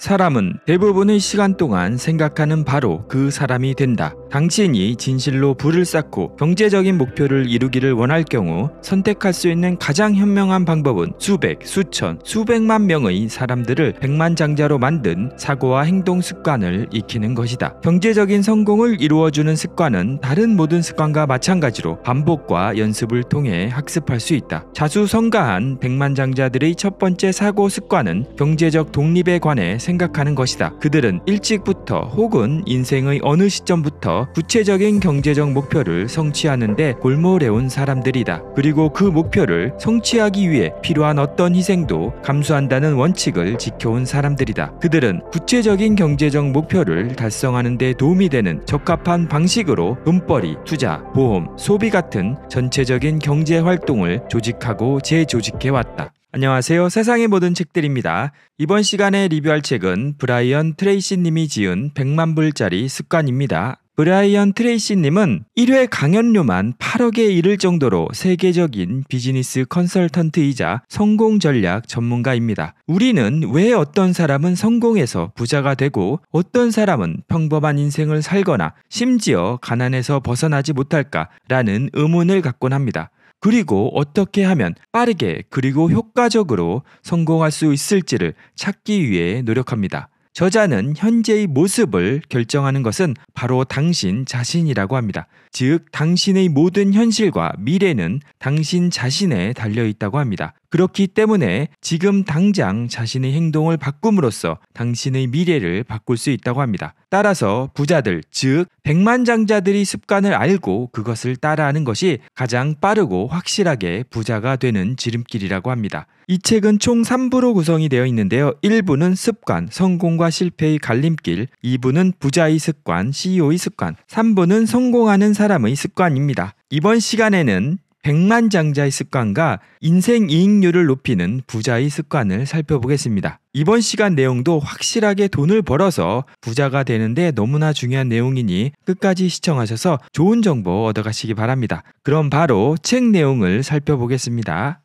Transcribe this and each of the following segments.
사람은 대부분의 시간 동안 생각하는 바로 그 사람이 된다. 당신이 진실로 불을 쌓고 경제적인 목표를 이루기를 원할 경우 선택할 수 있는 가장 현명한 방법은 수백, 수천, 수백만 명의 사람들을 백만장자로 만든 사고와 행동 습관을 익히는 것이다. 경제적인 성공을 이루어주는 습관은 다른 모든 습관과 마찬가지로 반복과 연습을 통해 학습할 수 있다. 자수성가한 백만장자들의 첫 번째 사고 습관은 경제적 독립에 관해 생각하는 것이다. 그들은 일찍부터 혹은 인생의 어느 시점부터 구체적인 경제적 목표를 성취하는데 골몰해온 사람들이다. 그리고 그 목표를 성취하기 위해 필요한 어떤 희생도 감수한다는 원칙을 지켜온 사람들이다. 그들은 구체적인 경제적 목표를 달성하는 데 도움이 되는 적합한 방식으로 돈벌이, 투자, 보험, 소비 같은 전체적인 경제 활동을 조직하고 재조직해왔다. 안녕하세요. 세상의 모든 책들입니다. 이번 시간에 리뷰할 책은 브라이언 트레이시 님이 지은 100만 불짜리 습관입니다. 브라이언 트레이시 님은 1회 강연료만 8억에 이를 정도로 세계적인 비즈니스 컨설턴트이자 성공 전략 전문가입니다. 우리는 왜 어떤 사람은 성공해서 부자가 되고 어떤 사람은 평범한 인생을 살거나 심지어 가난에서 벗어나지 못할까라는 의문을 갖곤 합니다. 그리고 어떻게 하면 빠르게 그리고 효과적으로 성공할 수 있을지를 찾기 위해 노력합니다. 저자는 현재의 모습을 결정하는 것은 바로 당신 자신이라고 합니다. 즉, 당신의 모든 현실과 미래는 당신 자신에 달려 있다고 합니다. 그렇기 때문에 지금 당장 자신의 행동을 바꿈으로써 당신의 미래를 바꿀 수 있다고 합니다. 따라서 부자들, 즉 백만장자들이 습관을 알고 그것을 따라하는 것이 가장 빠르고 확실하게 부자가 되는 지름길이라고 합니다. 이 책은 총 3부로 구성이 되어 있는데요. 1부는 습관, 성공과 실패의 갈림길, 2부는 부자의 습관, CEO의 습관, 3부는 성공하는 사람의 습관입니다. 이번 시간에는 백만장자의 습관과 인생 이익률을 높이는 부자의 습관을 살펴보겠습니다. 이번 시간 내용도 확실하게 돈을 벌어서 부자가 되는데 너무나 중요한 내용이니 끝까지 시청하셔서 좋은 정보 얻어가시기 바랍니다. 그럼 바로 책 내용을 살펴보겠습니다.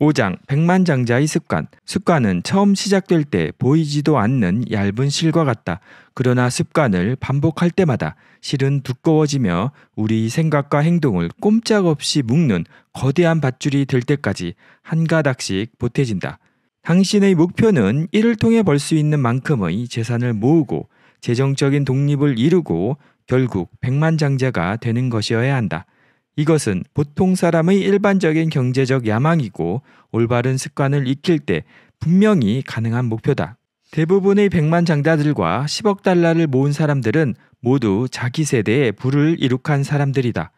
5장 백만장자의 습관 습관은 처음 시작될 때 보이지도 않는 얇은 실과 같다. 그러나 습관을 반복할 때마다 실은 두꺼워지며 우리 생각과 행동을 꼼짝없이 묶는 거대한 밧줄이 될 때까지 한 가닥씩 보태진다. 당신의 목표는 이를 통해 벌 수 있는 만큼의 재산을 모으고 재정적인 독립을 이루고 결국 백만장자가 되는 것이어야 한다. 이것은 보통 사람의 일반적인 경제적 야망이고 올바른 습관을 익힐 때 분명히 가능한 목표다. 대부분의 백만 장자들과 10억 달러를 모은 사람들은 모두 자기 세대에 불을 이룩한 사람들이다.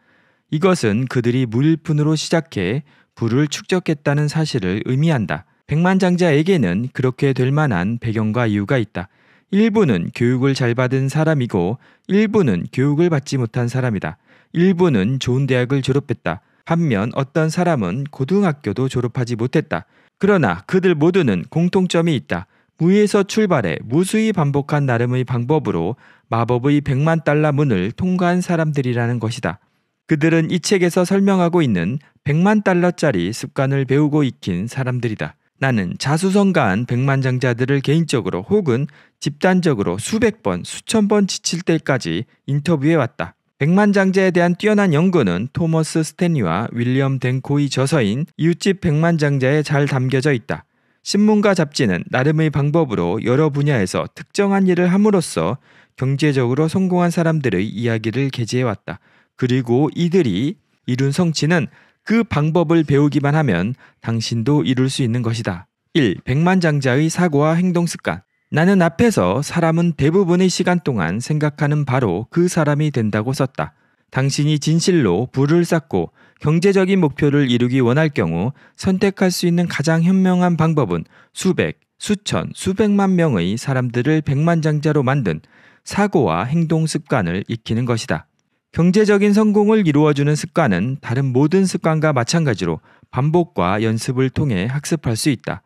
이것은 그들이 물분으로 시작해 불을 축적했다는 사실을 의미한다. 백만장자에게는 그렇게 될 만한 배경과 이유가 있다. 일부는 교육을 잘 받은 사람이고 일부는 교육을 받지 못한 사람이다. 일부는 좋은 대학을 졸업했다. 반면 어떤 사람은 고등학교도 졸업하지 못했다. 그러나 그들 모두는 공통점이 있다. 무에서 출발해 무수히 반복한 나름의 방법으로 마법의 100만 달러 문을 통과한 사람들이라는 것이다. 그들은 이 책에서 설명하고 있는 100만 달러짜리 습관을 배우고 익힌 사람들이다. 나는 자수성가한 백만장자들을 개인적으로 혹은 집단적으로 수백 번, 수천 번 지칠 때까지 인터뷰해 왔다. 백만장자에 대한 뛰어난 연구는 토머스 스탠리와 윌리엄 덴코의 저서인 이웃집 백만장자에 잘 담겨져 있다. 신문과 잡지는 나름의 방법으로 여러 분야에서 특정한 일을 함으로써 경제적으로 성공한 사람들의 이야기를 게재해왔다. 그리고 이들이 이룬 성취는 그 방법을 배우기만 하면 당신도 이룰 수 있는 것이다. 1. 백만장자의 사고와 행동 습관 나는 앞에서 사람은 대부분의 시간 동안 생각하는 바로 그 사람이 된다고 썼다. 당신이 진실로 부를 쌓고 경제적인 목표를 이루기 원할 경우 선택할 수 있는 가장 현명한 방법은 수백, 수천, 수백만 명의 사람들을 백만장자로 만든 사고와 행동 습관을 익히는 것이다. 경제적인 성공을 이루어주는 습관은 다른 모든 습관과 마찬가지로 반복과 연습을 통해 학습할 수 있다.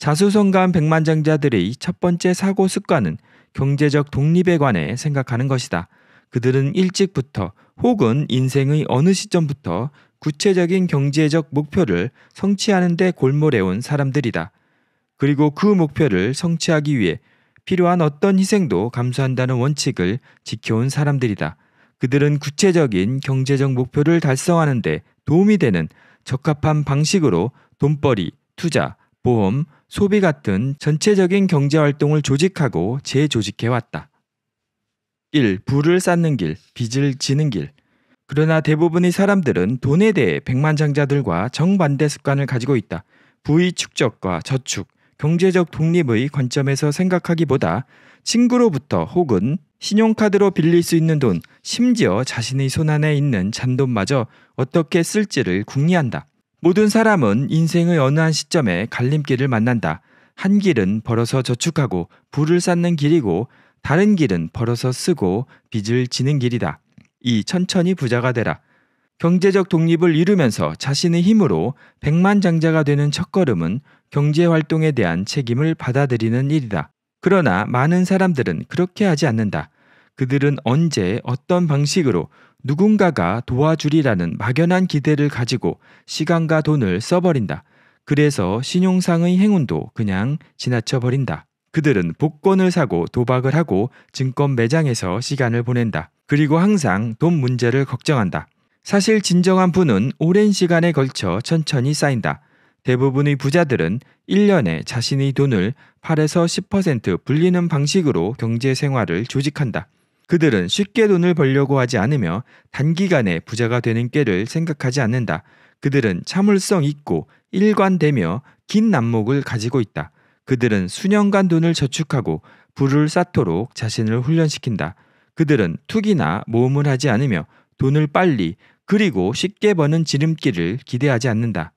자수성가한 백만장자들의 첫 번째 사고 습관은 경제적 독립에 관해 생각하는 것이다. 그들은 일찍부터 혹은 인생의 어느 시점부터 구체적인 경제적 목표를 성취하는 데 골몰해온 사람들이다. 그리고 그 목표를 성취하기 위해 필요한 어떤 희생도 감수한다는 원칙을 지켜온 사람들이다. 그들은 구체적인 경제적 목표를 달성하는데 도움이 되는 적합한 방식으로 돈벌이, 투자, 보험, 소비 같은 전체적인 경제 활동을 조직하고 재조직해 왔다. 1. 부를 쌓는 길, 빚을 지는 길. 그러나 대부분의 사람들은 돈에 대해 백만장자들과 정반대 습관을 가지고 있다. 부의 축적과 저축, 경제적 독립의 관점에서 생각하기보다 친구로부터 혹은 신용카드로 빌릴 수 있는 돈, 심지어 자신의 손안에 있는 잔돈마저 어떻게 쓸지를 궁리한다. 모든 사람은 인생의 어느 한 시점에 갈림길을 만난다. 한 길은 벌어서 저축하고 불을 쌓는 길이고 다른 길은 벌어서 쓰고 빚을 지는 길이다. 이 천천히 부자가 되라. 경제적 독립을 이루면서 자신의 힘으로 백만장자가 되는 첫걸음은 경제활동에 대한 책임을 받아들이는 일이다. 그러나 많은 사람들은 그렇게 하지 않는다. 그들은 언제 어떤 방식으로 누군가가 도와주리라는 막연한 기대를 가지고 시간과 돈을 써버린다. 그래서 신용상의 행운도 그냥 지나쳐버린다. 그들은 복권을 사고 도박을 하고 증권 매장에서 시간을 보낸다. 그리고 항상 돈 문제를 걱정한다. 사실 진정한 부는 오랜 시간에 걸쳐 천천히 쌓인다. 대부분의 부자들은 1년에 자신의 돈을 8에서 10% 불리는 방식으로 경제 생활을 조직한다. 그들은 쉽게 돈을 벌려고 하지 않으며 단기간에 부자가 되는 꾀를 생각하지 않는다. 그들은 참을성 있고 일관되며 긴 난목을 가지고 있다. 그들은 수년간 돈을 저축하고 불을 쌓도록 자신을 훈련시킨다. 그들은 투기나 모험을 하지 않으며 돈을 빨리 그리고 쉽게 버는 지름길을 기대하지 않는다.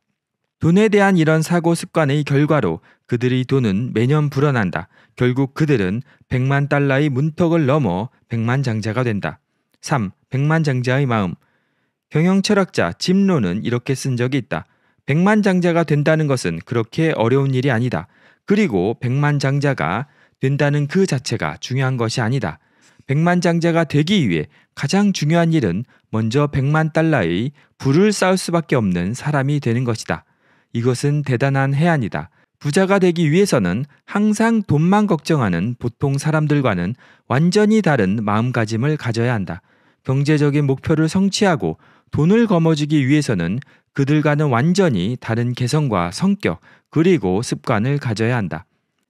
돈에 대한 이런 사고 습관의 결과로 그들의 돈은 매년 불어난다. 결국 그들은 100만 달러의 문턱을 넘어 100만 장자가 된다. 3. 100만 장자의 마음. 경영 철학자 짐 로는 이렇게 쓴 적이 있다. 100만 장자가 된다는 것은 그렇게 어려운 일이 아니다. 그리고 100만 장자가 된다는 그 자체가 중요한 것이 아니다. 100만 장자가 되기 위해 가장 중요한 일은 먼저 100만 달러의 부를 쌓을 수밖에 없는 사람이 되는 것이다. 이것은 대단한 해안이다. 부자가 되기 위해서는 항상 돈만 걱정하는 보통 사람들과는 완전히 다른 마음가짐을 가져야 한다. 경제적인 목표를 성취하고 돈을 거머쥐기 위해서는 그들과는 완전히 다른 개성과 성격, 그리고 습관을 가져야 한다.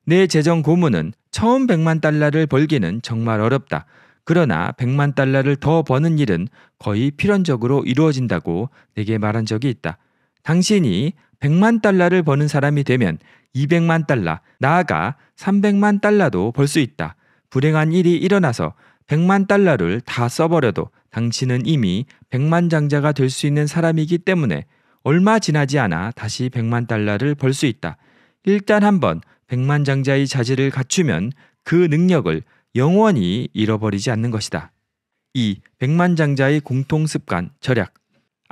내 재정 고문은 처음 100만 달러를 벌기는 정말 어렵다. 그러나 100만 달러를 더 버는 일은 거의 필연적으로 이루어진다고 내게 말한 적이 있다. 당신이 100만 달러를 버는 사람이 되면 200만 달러, 나아가 300만 달러도 벌 수 있다. 불행한 일이 일어나서 100만 달러를 다 써버려도 당신은 이미 100만 장자가 될 수 있는 사람이기 때문에 얼마 지나지 않아 다시 100만 달러를 벌 수 있다. 일단 한 번 100만 장자의 자질을 갖추면 그 능력을 영원히 잃어버리지 않는 것이다. 2. 100만 장자의 공통 습관, 절약.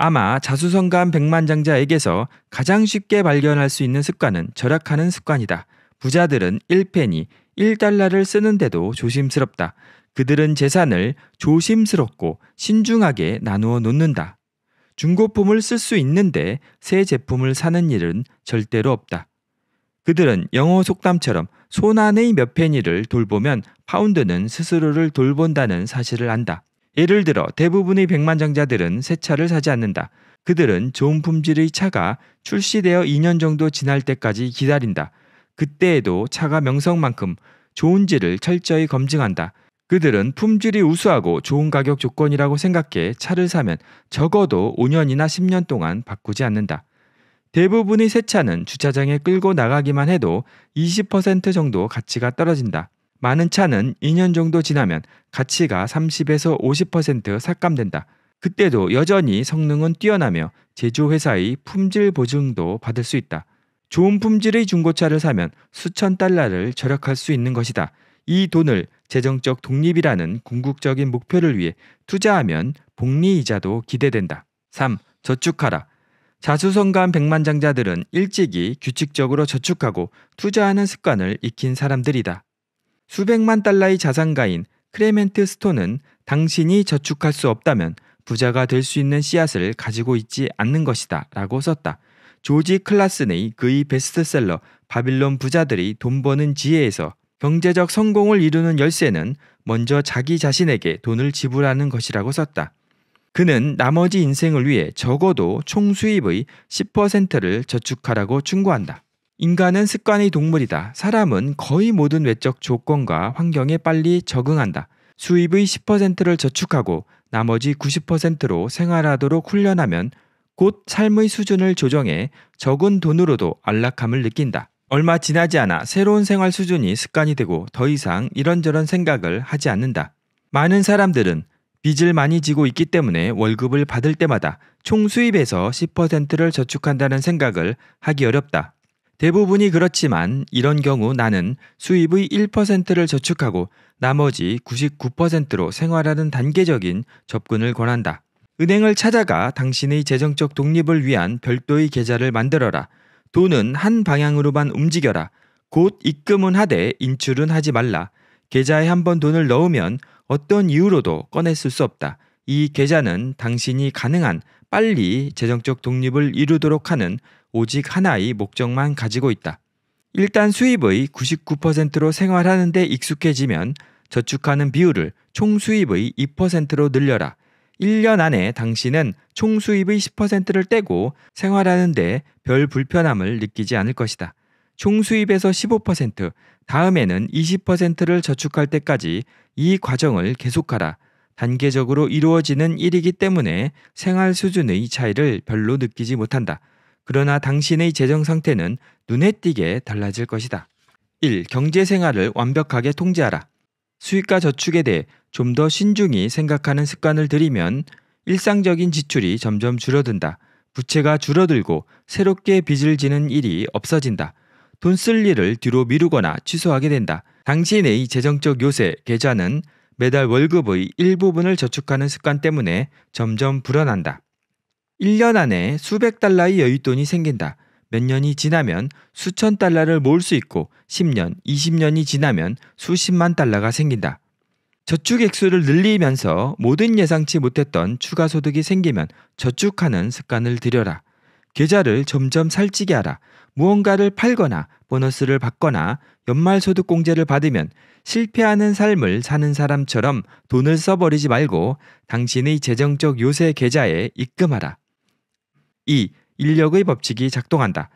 아마 자수성가한 백만장자에게서 가장 쉽게 발견할 수 있는 습관은 절약하는 습관이다. 부자들은 1페이 1달러를 쓰는데도 조심스럽다. 그들은 재산을 조심스럽고 신중하게 나누어 놓는다. 중고품을 쓸 수 있는데 새 제품을 사는 일은 절대로 없다. 그들은 영어 속담처럼 손안의 몇페이를 돌보면 파운드는 스스로를 돌본다는 사실을 안다. 예를 들어 대부분의 백만장자들은 새 차를 사지 않는다. 그들은 좋은 품질의 차가 출시되어 2년 정도 지날 때까지 기다린다. 그때에도 차가 명성만큼 좋은지를 철저히 검증한다. 그들은 품질이 우수하고 좋은 가격 조건이라고 생각해 차를 사면 적어도 5년이나 10년 동안 바꾸지 않는다. 대부분의 새 차는 주차장에 끌고 나가기만 해도 20% 정도 가치가 떨어진다. 많은 차는 2년 정도 지나면 가치가 30에서 50% 삭감된다. 그때도 여전히 성능은 뛰어나며 제조회사의 품질 보증도 받을 수 있다. 좋은 품질의 중고차를 사면 수천 달러를 절약할 수 있는 것이다. 이 돈을 재정적 독립이라는 궁극적인 목표를 위해 투자하면 복리이자도 기대된다. 3. 저축하라. 자수성가한 백만장자들은 일찍이 규칙적으로 저축하고 투자하는 습관을 익힌 사람들이다. 수백만 달러의 자산가인 크레멘트 스톤은 당신이 저축할 수 없다면 부자가 될 수 있는 씨앗을 가지고 있지 않는 것이다 라고 썼다. 조지 클라슨의 그의 베스트셀러 바빌론 부자들이 돈 버는 지혜에서 경제적 성공을 이루는 열쇠는 먼저 자기 자신에게 돈을 지불하는 것이라고 썼다. 그는 나머지 인생을 위해 적어도 총 수입의 10%를 저축하라고 충고한다. 인간은 습관의 동물이다. 사람은 거의 모든 외적 조건과 환경에 빨리 적응한다. 수입의 10%를 저축하고 나머지 90%로 생활하도록 훈련하면 곧 삶의 수준을 조정해 적은 돈으로도 안락함을 느낀다. 얼마 지나지 않아 새로운 생활 수준이 습관이 되고 더 이상 이런저런 생각을 하지 않는다. 많은 사람들은 빚을 많이 지고 있기 때문에 월급을 받을 때마다 총 수입에서 10%를 저축한다는 생각을 하기 어렵다. 대부분이 그렇지만 이런 경우 나는 수입의 1%를 저축하고 나머지 99%로 생활하는 단계적인 접근을 권한다. 은행을 찾아가 당신의 재정적 독립을 위한 별도의 계좌를 만들어라. 돈은 한 방향으로만 움직여라. 곧 입금은 하되 인출은 하지 말라. 계좌에 한 번 돈을 넣으면 어떤 이유로도 꺼냈을 수 없다. 이 계좌는 당신이 가능한 빨리 재정적 독립을 이루도록 하는 오직 하나의 목적만 가지고 있다. 일단 수입의 99%로 생활하는데 익숙해지면 저축하는 비율을 총 수입의 2%로 늘려라. 1년 안에 당신은 총 수입의 10%를 떼고 생활하는데 별 불편함을 느끼지 않을 것이다. 총 수입에서 15%, 다음에는 20%를 저축할 때까지 이 과정을 계속하라. 단계적으로 이루어지는 일이기 때문에 생활 수준의 차이를 별로 느끼지 못한다. 그러나 당신의 재정 상태는 눈에 띄게 달라질 것이다. 1. 경제 생활을 완벽하게 통제하라. 수익과 저축에 대해 좀 더 신중히 생각하는 습관을 들이면 일상적인 지출이 점점 줄어든다. 부채가 줄어들고 새롭게 빚을 지는 일이 없어진다. 돈 쓸 일을 뒤로 미루거나 취소하게 된다. 당신의 재정적 요새 계좌는 매달 월급의 일부분을 저축하는 습관 때문에 점점 불어난다. 1년 안에 수백 달러의 여윳돈이 생긴다. 몇 년이 지나면 수천 달러를 모을 수 있고 10년, 20년이 지나면 수십만 달러가 생긴다. 저축 액수를 늘리면서 모든 예상치 못했던 추가 소득이 생기면 저축하는 습관을 들여라. 계좌를 점점 살찌게 하라. 무언가를 팔거나 보너스를 받거나 연말 소득 공제를 받으면 실패하는 삶을 사는 사람처럼 돈을 써버리지 말고 당신의 재정적 요새 계좌에 입금하라. 2. 인력의 법칙이 작동한다.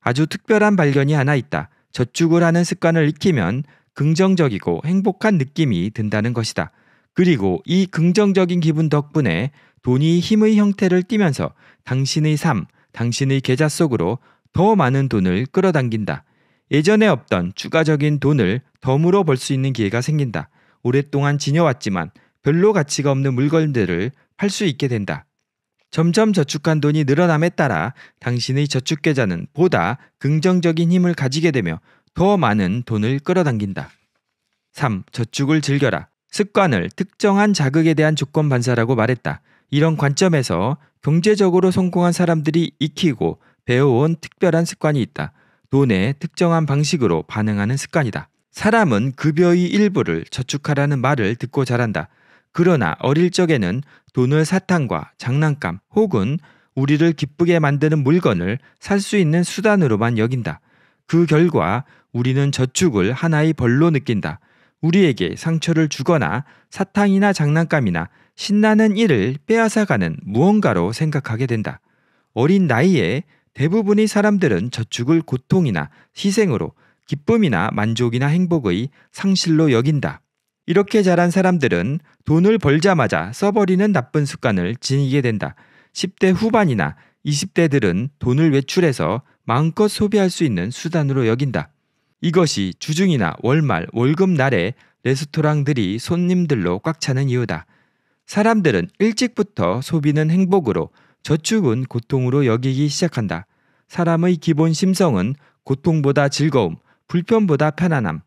아주 특별한 발견이 하나 있다. 저축을 하는 습관을 익히면 긍정적이고 행복한 느낌이 든다는 것이다. 그리고 이 긍정적인 기분 덕분에 돈이 힘의 형태를 띠면서 당신의 삶, 당신의 계좌 속으로 더 많은 돈을 끌어당긴다. 예전에 없던 추가적인 돈을 덤으로 벌 수 있는 기회가 생긴다. 오랫동안 지녀왔지만 별로 가치가 없는 물건들을 팔 수 있게 된다. 점점 저축한 돈이 늘어남에 따라 당신의 저축 계좌는 보다 긍정적인 힘을 가지게 되며 더 많은 돈을 끌어당긴다. 3. 저축을 즐겨라. 습관을 특정한 자극에 대한 조건 반사라고 말했다. 이런 관점에서 경제적으로 성공한 사람들이 익히고 배워온 특별한 습관이 있다. 돈에 특정한 방식으로 반응하는 습관이다. 사람은 급여의 일부를 저축하라는 말을 듣고 자란다. 그러나 어릴 적에는 돈을 사탕과 장난감 혹은 우리를 기쁘게 만드는 물건을 살 수 있는 수단으로만 여긴다. 그 결과 우리는 저축을 하나의 벌로 느낀다. 우리에게 상처를 주거나 사탕이나 장난감이나 신나는 일을 빼앗아가는 무언가로 생각하게 된다. 어린 나이에 대부분의 사람들은 저축을 고통이나 희생으로 기쁨이나 만족이나 행복의 상실로 여긴다. 이렇게 자란 사람들은 돈을 벌자마자 써버리는 나쁜 습관을 지니게 된다. 10대 후반이나 20대들은 돈을 외출해서 마음껏 소비할 수 있는 수단으로 여긴다. 이것이 주중이나 월말, 월급 날에 레스토랑들이 손님들로 꽉 차는 이유다. 사람들은 일찍부터 소비는 행복으로, 저축은 고통으로 여기기 시작한다. 사람의 기본 심성은 고통보다 즐거움, 불편보다 편안함,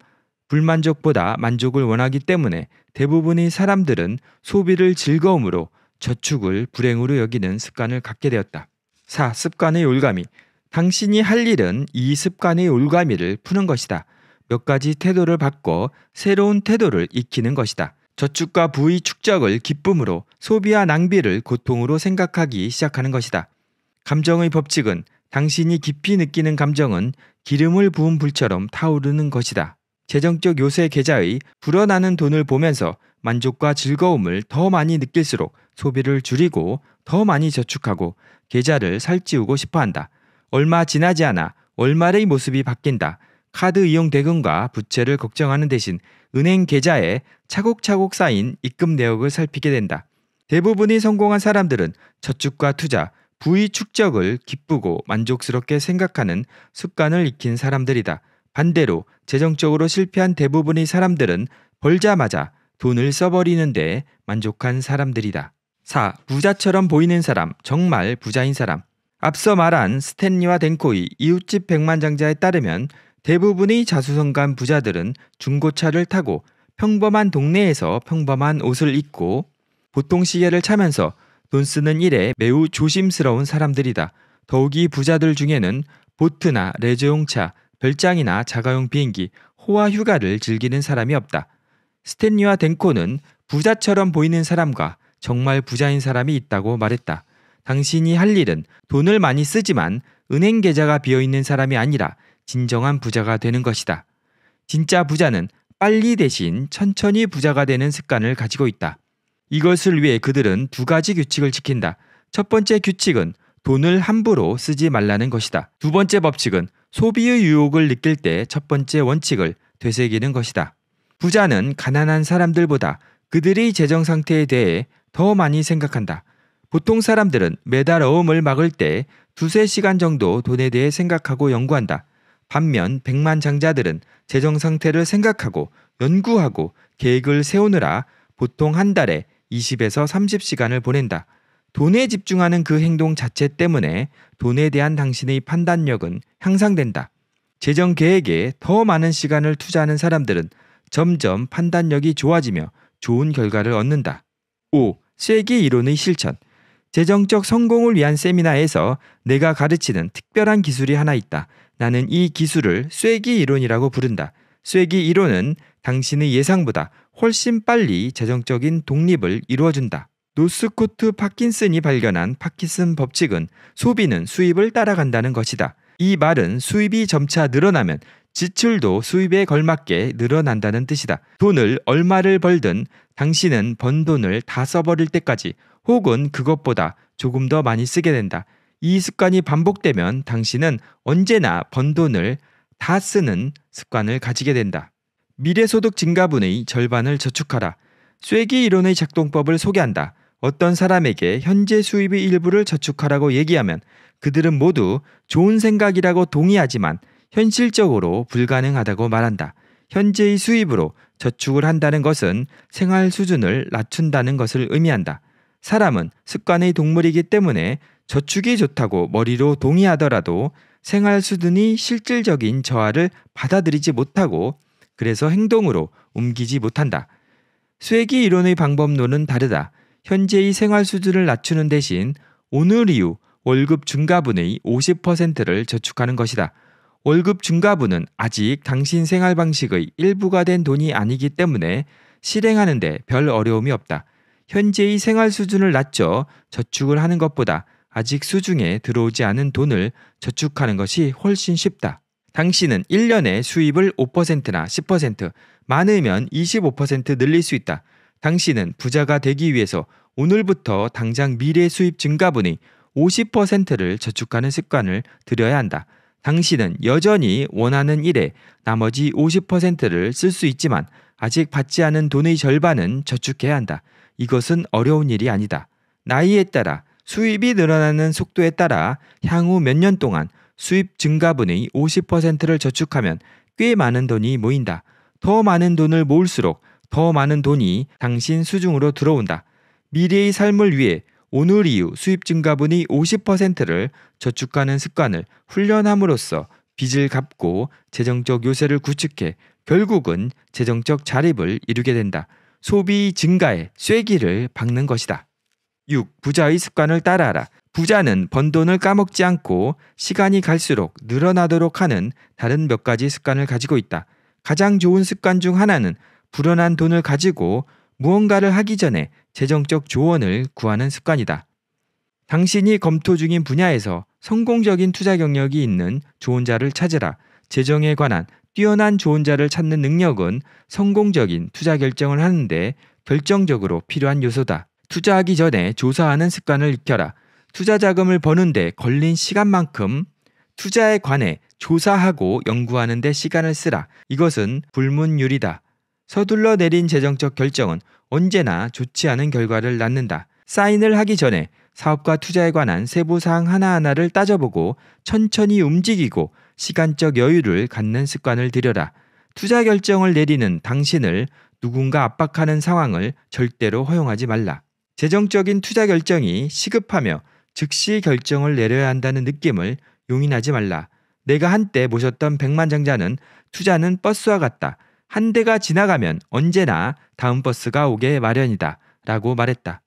불만족보다 만족을 원하기 때문에 대부분의 사람들은 소비를 즐거움으로 저축을 불행으로 여기는 습관을 갖게 되었다. 4. 습관의 올가미. 당신이 할 일은 이 습관의 올가미를 푸는 것이다. 몇 가지 태도를 바꿔 새로운 태도를 익히는 것이다. 저축과 부의 축적을 기쁨으로 소비와 낭비를 고통으로 생각하기 시작하는 것이다. 감정의 법칙은 당신이 깊이 느끼는 감정은 기름을 부은 불처럼 타오르는 것이다. 재정적 요새 계좌의 불어나는 돈을 보면서 만족과 즐거움을 더 많이 느낄수록 소비를 줄이고 더 많이 저축하고 계좌를 살찌우고 싶어 한다. 얼마 지나지 않아 월말의 모습이 바뀐다. 카드 이용 대금과 부채를 걱정하는 대신 은행 계좌에 차곡차곡 쌓인 입금 내역을 살피게 된다. 대부분이 성공한 사람들은 저축과 투자, 부의 축적을 기쁘고 만족스럽게 생각하는 습관을 익힌 사람들이다. 반대로 재정적으로 실패한 대부분의 사람들은 벌자마자 돈을 써버리는데 만족한 사람들이다. 4. 부자처럼 보이는 사람, 정말 부자인 사람. 앞서 말한 스탠리와 덴코이 이웃집 백만장자에 따르면 대부분의 자수성가한 부자들은 중고차를 타고 평범한 동네에서 평범한 옷을 입고 보통 시계를 차면서 돈 쓰는 일에 매우 조심스러운 사람들이다. 더욱이 부자들 중에는 보트나 레저용차, 별장이나 자가용 비행기, 호화 휴가를 즐기는 사람이 없다. 스탠리와 덴코는 부자처럼 보이는 사람과 정말 부자인 사람이 있다고 말했다. 당신이 할 일은 돈을 많이 쓰지만 은행 계좌가 비어 있는 사람이 아니라 진정한 부자가 되는 것이다. 진짜 부자는 빨리 대신 천천히 부자가 되는 습관을 가지고 있다. 이것을 위해 그들은 두 가지 규칙을 지킨다. 첫 번째 규칙은 돈을 함부로 쓰지 말라는 것이다. 두 번째 법칙은 소비의 유혹을 느낄 때 첫 번째 원칙을 되새기는 것이다. 부자는 가난한 사람들보다 그들의 재정 상태에 대해 더 많이 생각한다. 보통 사람들은 매달 어음을 막을 때 두세 시간 정도 돈에 대해 생각하고 연구한다. 반면 백만 장자들은 재정 상태를 생각하고 연구하고 계획을 세우느라 보통 한 달에 20에서 30시간을 보낸다. 돈에 집중하는 그 행동 자체 때문에 돈에 대한 당신의 판단력은 향상된다. 재정 계획에 더 많은 시간을 투자하는 사람들은 점점 판단력이 좋아지며 좋은 결과를 얻는다. 5. 쇠기 이론의 실천. 재정적 성공을 위한 세미나에서 내가 가르치는 특별한 기술이 하나 있다. 나는 이 기술을 쇠기 이론이라고 부른다. 쇠기 이론은 당신의 예상보다 훨씬 빨리 재정적인 독립을 이루어준다. 노스코트 파킨슨이 발견한 파킨슨 법칙은 소비는 수입을 따라간다는 것이다. 이 말은 수입이 점차 늘어나면 지출도 수입에 걸맞게 늘어난다는 뜻이다. 돈을 얼마를 벌든 당신은 번 돈을 다 써버릴 때까지 혹은 그것보다 조금 더 많이 쓰게 된다. 이 습관이 반복되면 당신은 언제나 번 돈을 다 쓰는 습관을 가지게 된다. 미래소득 증가분의 절반을 저축하라. 쐐기 이론의 작동법을 소개한다. 어떤 사람에게 현재 수입의 일부를 저축하라고 얘기하면 그들은 모두 좋은 생각이라고 동의하지만 현실적으로 불가능하다고 말한다. 현재의 수입으로 저축을 한다는 것은 생활 수준을 낮춘다는 것을 의미한다. 사람은 습관의 동물이기 때문에 저축이 좋다고 머리로 동의하더라도 생활 수준이 실질적인 저하를 받아들이지 못하고 그래서 행동으로 옮기지 못한다. 쇠기 이론의 방법론은 다르다. 현재의 생활 수준을 낮추는 대신 오늘 이후 월급 증가분의 50%를 저축하는 것이다. 월급 증가분은 아직 당신 생활 방식의 일부가 된 돈이 아니기 때문에 실행하는데 별 어려움이 없다. 현재의 생활 수준을 낮춰 저축을 하는 것보다 아직 수중에 들어오지 않은 돈을 저축하는 것이 훨씬 쉽다. 당신은 1년에 수입을 5%나 10%, 많으면 25% 늘릴 수 있다. 당신은 부자가 되기 위해서 오늘부터 당장 미래 수입 증가분의 50%를 저축하는 습관을 들여야 한다. 당신은 여전히 원하는 일에 나머지 50%를 쓸 수 있지만 아직 받지 않은 돈의 절반은 저축해야 한다. 이것은 어려운 일이 아니다. 나이에 따라 수입이 늘어나는 속도에 따라 향후 몇 년 동안 수입 증가분의 50%를 저축하면 꽤 많은 돈이 모인다. 더 많은 돈을 모을수록 더 많은 돈이 당신 수중으로 들어온다. 미래의 삶을 위해 오늘 이후 수입 증가분이 50%를 저축하는 습관을 훈련함으로써 빚을 갚고 재정적 요새를 구축해 결국은 재정적 자립을 이루게 된다. 소비 증가에 쐐기를 박는 것이다. 6. 부자의 습관을 따라하라. 부자는 번 돈을 까먹지 않고 시간이 갈수록 늘어나도록 하는 다른 몇 가지 습관을 가지고 있다. 가장 좋은 습관 중 하나는 불어난 돈을 가지고 무언가를 하기 전에 재정적 조언을 구하는 습관이다. 당신이 검토 중인 분야에서 성공적인 투자 경력이 있는 조언자를 찾으라. 재정에 관한 뛰어난 조언자를 찾는 능력은 성공적인 투자 결정을 하는데 결정적으로 필요한 요소다. 투자하기 전에 조사하는 습관을 익혀라. 투자 자금을 버는데 걸린 시간만큼 투자에 관해 조사하고 연구하는데 시간을 쓰라. 이것은 불문율이다. 서둘러 내린 재정적 결정은 언제나 좋지 않은 결과를 낳는다. 사인을 하기 전에 사업과 투자에 관한 세부 사항 하나하나를 따져보고 천천히 움직이고 시간적 여유를 갖는 습관을 들여라. 투자 결정을 내리는 당신을 누군가 압박하는 상황을 절대로 허용하지 말라. 재정적인 투자 결정이 시급하며 즉시 결정을 내려야 한다는 느낌을 용인하지 말라. 내가 한때 모셨던 백만장자는 투자는 버스와 같다. 한 대가 지나가면 언제나 다음 버스가 오게 마련이다. 라고 말했다.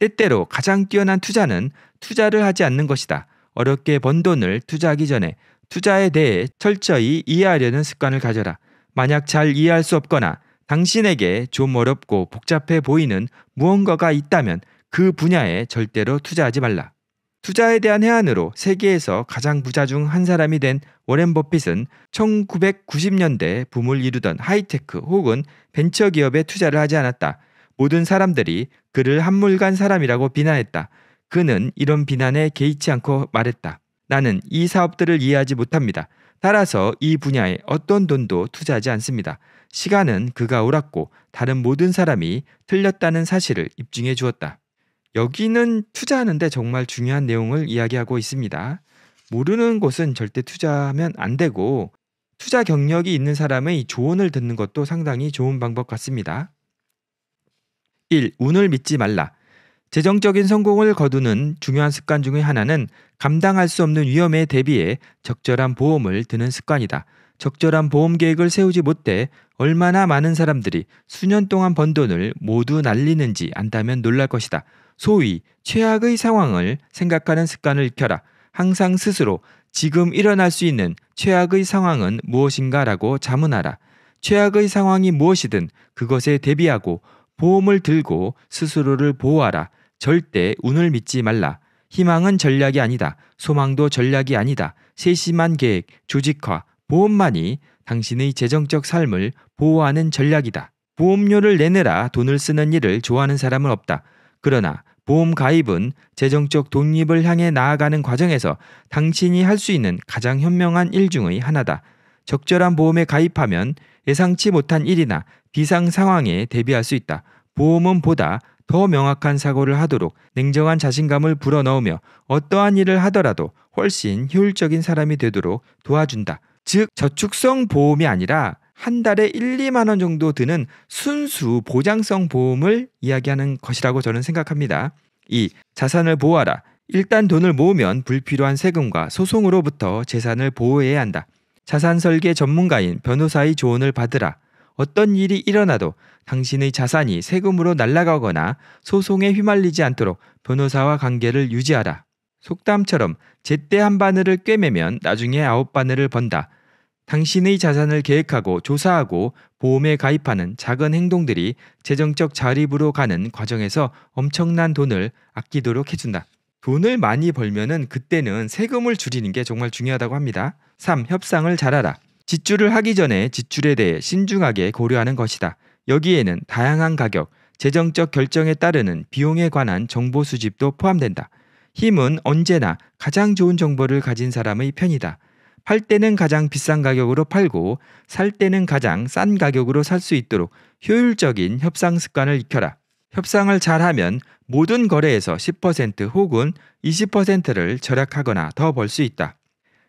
때때로 가장 뛰어난 투자는 투자를 하지 않는 것이다. 어렵게 번 돈을 투자하기 전에 투자에 대해 철저히 이해하려는 습관을 가져라. 만약 잘 이해할 수 없거나 당신에게 좀 어렵고 복잡해 보이는 무언가가 있다면 그 분야에 절대로 투자하지 말라. 투자에 대한 해안으로 세계에서 가장 부자 중 한 사람이 된 워렌 버핏은 1990년대에 붐을 이루던 하이테크 혹은 벤처 기업에 투자를 하지 않았다. 모든 사람들이 그를 한물간 사람이라고 비난했다. 그는 이런 비난에 개의치 않고 말했다. 나는 이 사업들을 이해하지 못합니다. 따라서 이 분야에 어떤 돈도 투자하지 않습니다. 시간은 그가 옳았고 다른 모든 사람이 틀렸다는 사실을 입증해 주었다. 여기는 투자하는데 정말 중요한 내용을 이야기하고 있습니다. 모르는 곳은 절대 투자하면 안 되고 투자 경력이 있는 사람의 조언을 듣는 것도 상당히 좋은 방법 같습니다. 1. 운을 믿지 말라. 재정적인 성공을 거두는 중요한 습관 중의 하나는 감당할 수 없는 위험에 대비해 적절한 보험을 드는 습관이다. 적절한 보험 계획을 세우지 못해 얼마나 많은 사람들이 수년 동안 번 돈을 모두 날리는지 안다면 놀랄 것이다. 소위 최악의 상황을 생각하는 습관을 익혀라. 항상 스스로 지금 일어날 수 있는 최악의 상황은 무엇인가라고 자문하라. 최악의 상황이 무엇이든 그것에 대비하고 보험을 들고 스스로를 보호하라. 절대 운을 믿지 말라. 희망은 전략이 아니다. 소망도 전략이 아니다. 세심한 계획, 조직화, 보험만이 당신의 재정적 삶을 보호하는 전략이다. 보험료를 내느라 돈을 쓰는 일을 좋아하는 사람은 없다. 그러나 보험 가입은 재정적 독립을 향해 나아가는 과정에서 당신이 할 수 있는 가장 현명한 일 중의 하나다. 적절한 보험에 가입하면 예상치 못한 일이나 비상 상황에 대비할 수 있다. 보험은 보다 더 명확한 사고를 하도록 냉정한 자신감을 불어넣으며 어떠한 일을 하더라도 훨씬 효율적인 사람이 되도록 도와준다. 즉 저축성 보험이 아니라 한 달에 1, 2만 원 정도 드는 순수 보장성 보험을 이야기하는 것이라고 저는 생각합니다. 이 자산을 보호하라. 일단 돈을 모으면 불필요한 세금과 소송으로부터 재산을 보호해야 한다. 자산 설계 전문가인 변호사의 조언을 받으라. 어떤 일이 일어나도 당신의 자산이 세금으로 날아가거나 소송에 휘말리지 않도록 변호사와 관계를 유지하라. 속담처럼 제때 한 바늘을 꿰매면 나중에 아홉 바늘을 번다. 당신의 자산을 계획하고 조사하고 보험에 가입하는 작은 행동들이 재정적 자립으로 가는 과정에서 엄청난 돈을 아끼도록 해준다. 돈을 많이 벌면은 그때는 세금을 줄이는 게 정말 중요하다고 합니다. 3. 협상을 잘하라. 지출을 하기 전에 지출에 대해 신중하게 고려하는 것이다. 여기에는 다양한 가격, 재정적 결정에 따르는 비용에 관한 정보 수집도 포함된다. 힘은 언제나 가장 좋은 정보를 가진 사람의 편이다. 팔 때는 가장 비싼 가격으로 팔고 살 때는 가장 싼 가격으로 살 수 있도록 효율적인 협상 습관을 익혀라. 협상을 잘하면 모든 거래에서 10% 혹은 20%를 절약하거나 더 벌 수 있다.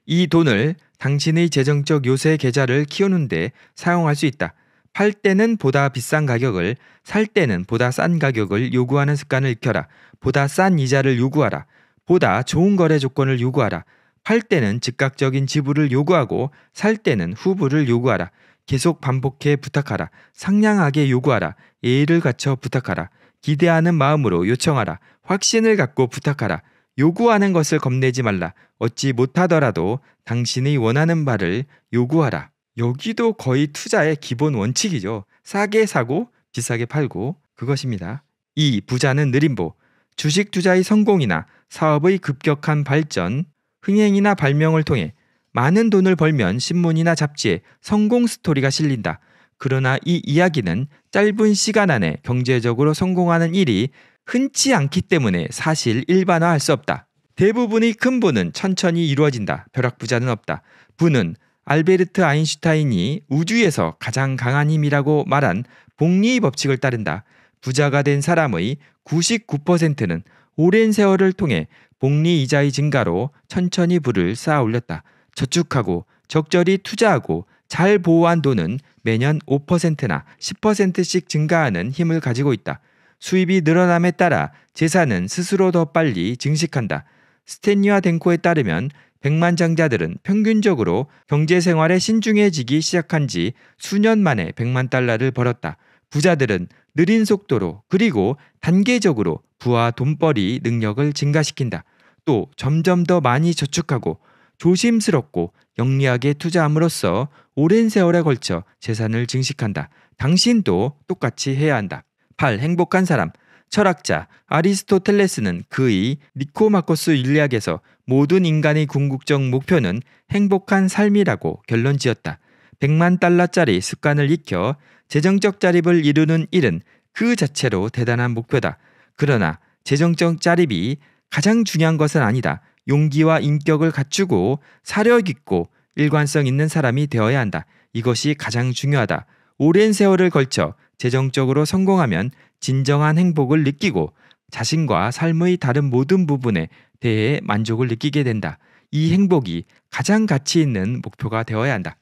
이 돈을 당신의 재정적 요새 계좌를 키우는데 사용할 수 있다. 팔 때는 보다 비싼 가격을, 살 때는 보다 싼 가격을 요구하는 습관을 익혀라. 보다 싼 이자를 요구하라. 보다 좋은 거래 조건을 요구하라. 팔 때는 즉각적인 지불을 요구하고 살 때는 후불을 요구하라. 계속 반복해 부탁하라. 상냥하게 요구하라. 예의를 갖춰 부탁하라. 기대하는 마음으로 요청하라. 확신을 갖고 부탁하라. 요구하는 것을 겁내지 말라. 어찌 못하더라도 당신이 원하는 바를 요구하라. 여기도 거의 투자의 기본 원칙이죠. 싸게 사고 비싸게 팔고 그것입니다. 이 부자는 느림보. 주식 투자의 성공이나 사업의 급격한 발전, 흥행이나 발명을 통해 많은 돈을 벌면 신문이나 잡지에 성공 스토리가 실린다. 그러나 이 이야기는 짧은 시간 안에 경제적으로 성공하는 일이 흔치 않기 때문에 사실 일반화할 수 없다. 대부분의 근본은 천천히 이루어진다. 벼락부자는 없다. 부는 알베르트 아인슈타인이 우주에서 가장 강한 힘이라고 말한 복리 법칙을 따른다. 부자가 된 사람의 99%는 오랜 세월을 통해 복리 이자의 증가로 천천히 부를 쌓아 올렸다. 저축하고 적절히 투자하고 잘 보호한 돈은 매년 5%나 10%씩 증가하는 힘을 가지고 있다. 수입이 늘어남에 따라 재산은 스스로 더 빨리 증식한다. 스탠리와 덴코에 따르면 1 0 0만 장자들은 평균적으로 경제 생활에 신중해지기 시작한 지 수년 만에 1 0 0만 달러를 벌었다. 부자들은 느린 속도로 그리고 단계적으로 부와 돈벌이 능력을 증가시킨다. 또 점점 더 많이 저축하고 조심스럽고 영리하게 투자함으로써 오랜 세월에 걸쳐 재산을 증식한다. 당신도 똑같이 해야 한다. 8. 행복한 사람. 철학자 아리스토텔레스는 그의 니코마코스 윤리학에서 모든 인간의 궁극적 목표는 행복한 삶이라고 결론 지었다. 100만 달러짜리 습관을 익혀 재정적 자립을 이루는 일은 그 자체로 대단한 목표다. 그러나 재정적 자립이 가장 중요한 것은 아니다. 용기와 인격을 갖추고 사력 있고 일관성 있는 사람이 되어야 한다. 이것이 가장 중요하다. 오랜 세월을 걸쳐 재정적으로 성공하면 진정한 행복을 느끼고 자신과 삶의 다른 모든 부분에 대해 만족을 느끼게 된다. 이 행복이 가장 가치 있는 목표가 되어야 한다.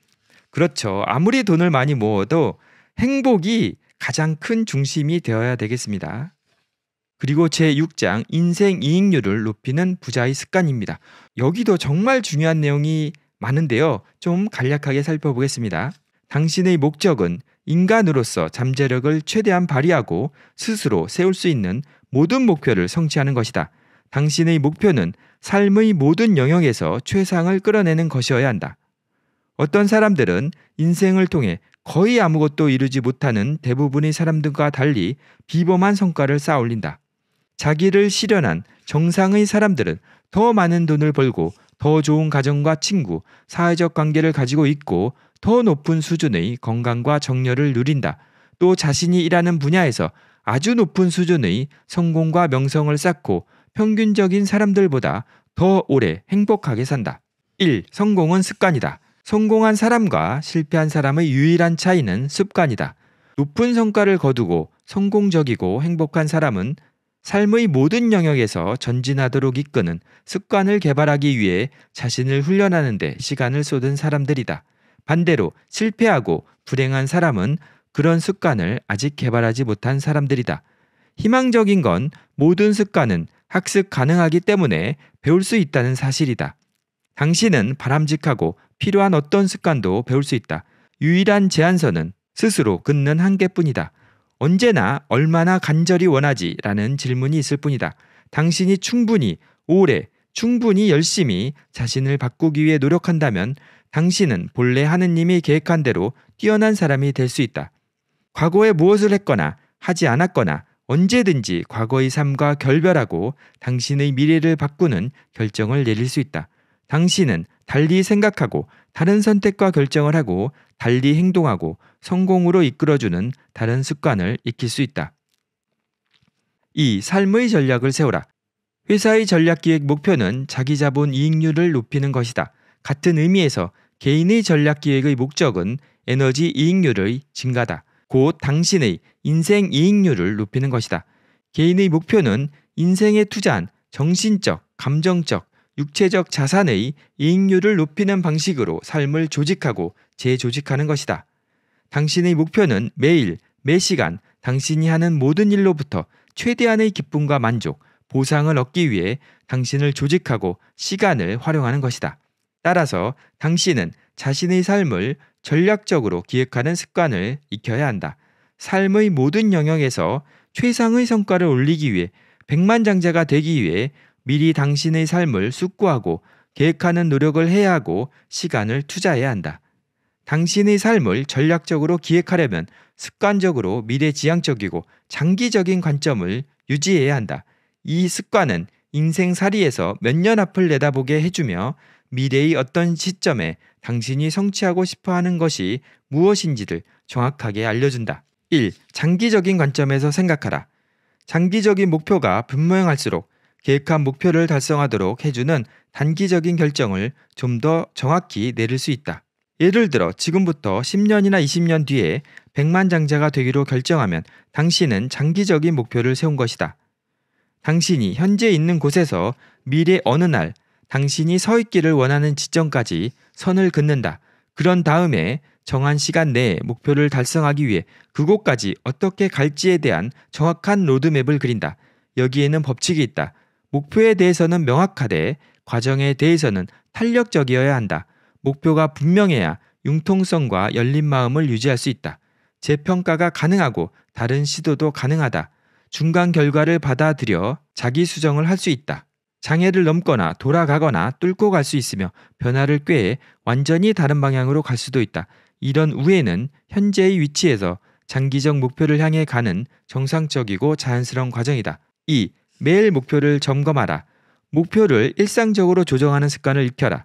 그렇죠. 아무리 돈을 많이 모아도 행복이 가장 큰 중심이 되어야 되겠습니다. 그리고 제6장 인생 이익률을 높이는 부자의 습관입니다. 여기도 정말 중요한 내용이 많은데요. 좀 간략하게 살펴보겠습니다. 당신의 목적은 인간으로서 잠재력을 최대한 발휘하고 스스로 세울 수 있는 모든 목표를 성취하는 것이다. 당신의 목표는 삶의 모든 영역에서 최상을 끌어내는 것이어야 한다. 어떤 사람들은 인생을 통해 거의 아무것도 이루지 못하는 대부분의 사람들과 달리 비범한 성과를 쌓아 올린다. 자기를 실현한 정상의 사람들은 더 많은 돈을 벌고 더 좋은 가정과 친구, 사회적 관계를 가지고 있고 더 높은 수준의 건강과 정열을 누린다. 또 자신이 일하는 분야에서 아주 높은 수준의 성공과 명성을 쌓고 평균적인 사람들보다 더 오래 행복하게 산다. 1. 성공은 습관이다. 성공한 사람과 실패한 사람의 유일한 차이는 습관이다. 높은 성과를 거두고 성공적이고 행복한 사람은 삶의 모든 영역에서 전진하도록 이끄는 습관을 개발하기 위해 자신을 훈련하는데 시간을 쏟은 사람들이다. 반대로 실패하고 불행한 사람은 그런 습관을 아직 개발하지 못한 사람들이다. 희망적인 건 모든 습관은 학습 가능하기 때문에 배울 수 있다는 사실이다. 당신은 바람직하고 필요한 어떤 습관도 배울 수 있다. 유일한 제안서는 스스로 긋는 한계뿐이다. 언제나 얼마나 간절히 원하지? 라는 질문이 있을 뿐이다. 당신이 충분히 오래 충분히 열심히 자신을 바꾸기 위해 노력한다면 당신은 본래 하느님이 계획한 대로 뛰어난 사람이 될 수 있다. 과거에 무엇을 했거나 하지 않았거나 언제든지 과거의 삶과 결별하고 당신의 미래를 바꾸는 결정을 내릴 수 있다. 당신은 달리 생각하고 다른 선택과 결정을 하고 달리 행동하고 성공으로 이끌어주는 다른 습관을 익힐 수 있다. 이 삶의 전략을 세워라. 회사의 전략 기획 목표는 자기 자본 이익률을 높이는 것이다. 같은 의미에서 개인의 전략 기획의 목적은 에너지 이익률의 증가다. 곧 당신의 인생 이익률을 높이는 것이다. 개인의 목표는 인생에 투자한 정신적, 감정적, 육체적 자산의 이익률을 높이는 방식으로 삶을 조직하고 재조직하는 것이다. 당신의 목표는 매일, 매시간 당신이 하는 모든 일로부터 최대한의 기쁨과 만족, 보상을 얻기 위해 당신을 조직하고 시간을 활용하는 것이다. 따라서 당신은 자신의 삶을 전략적으로 기획하는 습관을 익혀야 한다. 삶의 모든 영역에서 최상의 성과를 올리기 위해 백만장자가 되기 위해 미리 당신의 삶을 숙고하고 계획하는 노력을 해야 하고 시간을 투자해야 한다. 당신의 삶을 전략적으로 기획하려면 습관적으로 미래지향적이고 장기적인 관점을 유지해야 한다. 이 습관은 인생살이에서 몇 년 앞을 내다보게 해주며 미래의 어떤 시점에 당신이 성취하고 싶어 하는 것이 무엇인지를 정확하게 알려준다. 1. 장기적인 관점에서 생각하라. 장기적인 목표가 분명할수록 계획한 목표를 달성하도록 해주는 단기적인 결정을 좀 더 정확히 내릴 수 있다. 예를 들어 지금부터 10년이나 20년 뒤에 100만 장자가 되기로 결정하면 당신은 장기적인 목표를 세운 것이다. 당신이 현재 있는 곳에서 미래 어느 날 당신이 서 있기를 원하는 지점까지 선을 긋는다. 그런 다음에 정한 시간 내에 목표를 달성하기 위해 그곳까지 어떻게 갈지에 대한 정확한 로드맵을 그린다. 여기에는 법칙이 있다. 목표에 대해서는 명확하되 과정에 대해서는 탄력적이어야 한다. 목표가 분명해야 융통성과 열린 마음을 유지할 수 있다. 재평가가 가능하고 다른 시도도 가능하다. 중간 결과를 받아들여 자기 수정을 할 수 있다. 장애를 넘거나 돌아가거나 뚫고 갈 수 있으며 변화를 꾀해 완전히 다른 방향으로 갈 수도 있다. 이런 우회는 현재의 위치에서 장기적 목표를 향해 가는 정상적이고 자연스러운 과정이다. 이 매일 목표를 점검하라. 목표를 일상적으로 조정하는 습관을 익혀라.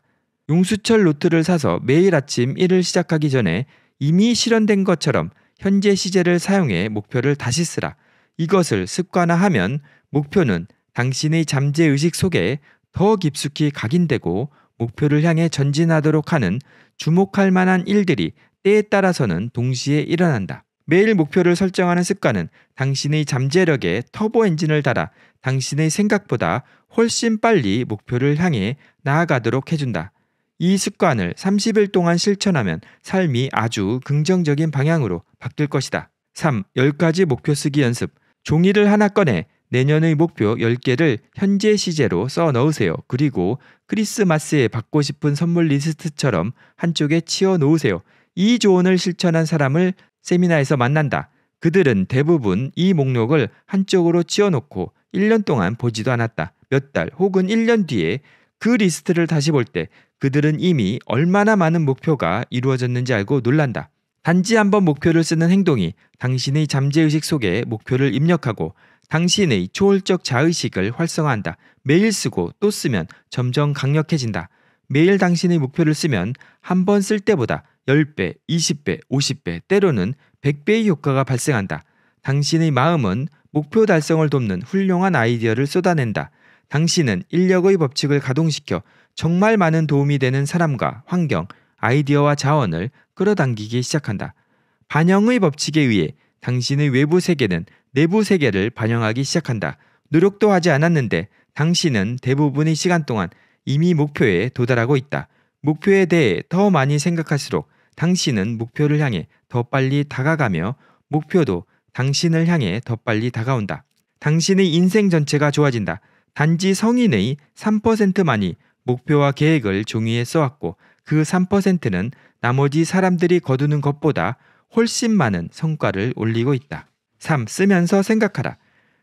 용수철 노트를 사서 매일 아침 일을 시작하기 전에 이미 실현된 것처럼 현재 시제를 사용해 목표를 다시 쓰라. 이것을 습관화하면 목표는 당신의 잠재의식 속에 더 깊숙이 각인되고 목표를 향해 전진하도록 하는 주목할 만한 일들이 때에 따라서는 동시에 일어난다. 매일 목표를 설정하는 습관은 당신의 잠재력에 터보 엔진을 달아 당신의 생각보다 훨씬 빨리 목표를 향해 나아가도록 해준다. 이 습관을 30일 동안 실천하면 삶이 아주 긍정적인 방향으로 바뀔 것이다. 3. 10가지 목표 쓰기 연습. 종이를 하나 꺼내 내년의 목표 10개를 현재 시제로 써 넣으세요. 그리고 크리스마스에 받고 싶은 선물 리스트처럼 한쪽에 치워 놓으세요. 이 조언을 실천한 사람을 세미나에서 만난다. 그들은 대부분 이 목록을 한쪽으로 치워놓고 1년 동안 보지도 않았다. 몇 달 혹은 1년 뒤에 그 리스트를 다시 볼 때 그들은 이미 얼마나 많은 목표가 이루어졌는지 알고 놀란다. 단지 한번 목표를 쓰는 행동이 당신의 잠재의식 속에 목표를 입력하고 당신의 초월적 자의식을 활성화한다. 매일 쓰고 또 쓰면 점점 강력해진다. 매일 당신의 목표를 쓰면 한 번 쓸 때보다 10배, 20배, 50배, 때로는 100배의 효과가 발생한다. 당신의 마음은 목표 달성을 돕는 훌륭한 아이디어를 쏟아낸다. 당신은 인력의 법칙을 가동시켜 정말 많은 도움이 되는 사람과 환경, 아이디어와 자원을 끌어당기기 시작한다. 반영의 법칙에 의해 당신의 외부 세계는 내부 세계를 반영하기 시작한다. 노력도 하지 않았는데 당신은 대부분의 시간 동안 이미 목표에 도달하고 있다. 목표에 대해 더 많이 생각할수록 당신은 목표를 향해 더 빨리 다가가며 목표도 당신을 향해 더 빨리 다가온다. 당신의 인생 전체가 좋아진다. 단지 성인의 3%만이 목표와 계획을 종이에 써왔고 그 3%는 나머지 사람들이 거두는 것보다 훨씬 많은 성과를 올리고 있다. 3. 쓰면서 생각하라.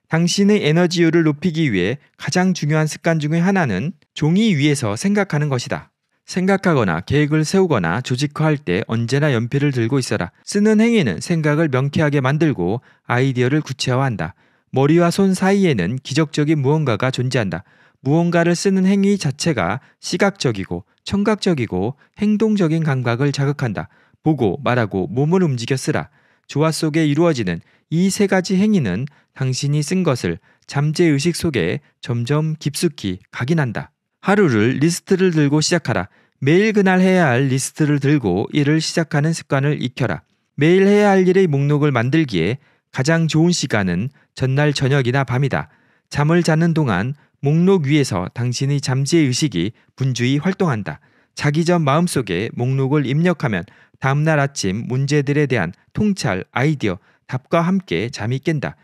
당신의 에너지율을 높이기 위해 가장 중요한 습관 중의 하나는 종이 위에서 생각하는 것이다. 생각하거나 계획을 세우거나 조직화할 때 언제나 연필을 들고 있어라. 쓰는 행위는 생각을 명쾌하게 만들고 아이디어를 구체화한다. 머리와 손 사이에는 기적적인 무언가가 존재한다. 무언가를 쓰는 행위 자체가 시각적이고 청각적이고 행동적인 감각을 자극한다. 보고, 말하고, 몸을 움직여 쓰라. 조화 속에 이루어지는 이 세 가지 행위는 당신이 쓴 것을 잠재의식 속에 점점 깊숙이 각인한다. 하루를 리스트를 들고 시작하라. 매일 그날 해야 할 리스트를 들고 일을 시작하는 습관을 익혀라. 매일 해야 할 일의 목록을 만들기에 가장 좋은 시간은 전날 저녁이나 밤이다. 잠을 자는 동안 목록 위에서 당신의 잠재의식이 분주히 활동한다. 자기 전 마음속에 목록을 입력하면 다음날 아침 문제들에 대한 통찰, 아이디어, 답과 함께 잠이 깬다.